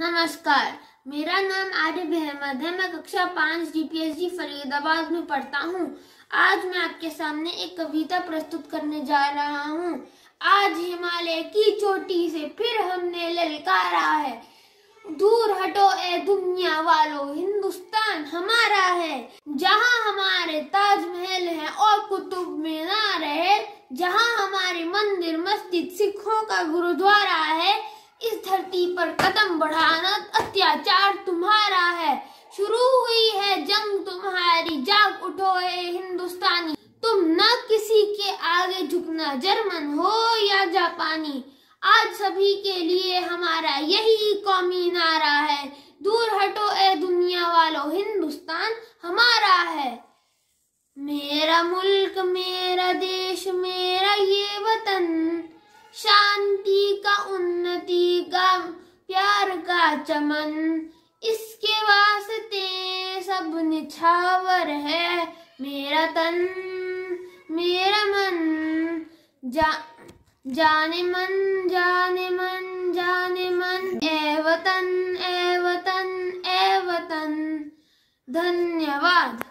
नमस्कार मेरा नाम आरिफ अहमद है मैं कक्षा पाँच डी फरीदाबाद में पढ़ता हूँ आज मैं आपके सामने एक कविता प्रस्तुत करने जा रहा हूँ आज हिमालय की चोटी से फिर हमने ललकारा है दूर हटो ए दुनिया वालों हिंदुस्तान हमारा है जहाँ हमारे ताजमहल है और कुतुब मीनार है जहाँ हमारे मंदिर मस्जिद सिखों का गुरुद्वारा है इस धरती पर कदम बढ़ाना अत्याचार तुम्हारा है शुरू हुई है जंग तुम्हारी जाग उठो है हिंदुस्तानी तुम न किसी के आगे झुकना जर्मन हो या जापानी आज सभी के लिए हमारा यही कौमी नारा है दूर हटो ए दुनिया वालों हिंदुस्तान हमारा है मेरा मुल्क मेरा देश मेरा ये वतन शांति का उन्न प्यार का चमन इसके वास्ते सब निछावर है मेरा तन मेरा मन जा जाने मन जाने मन जाने मन ए वतन ए वतन ए वतन धन्यवाद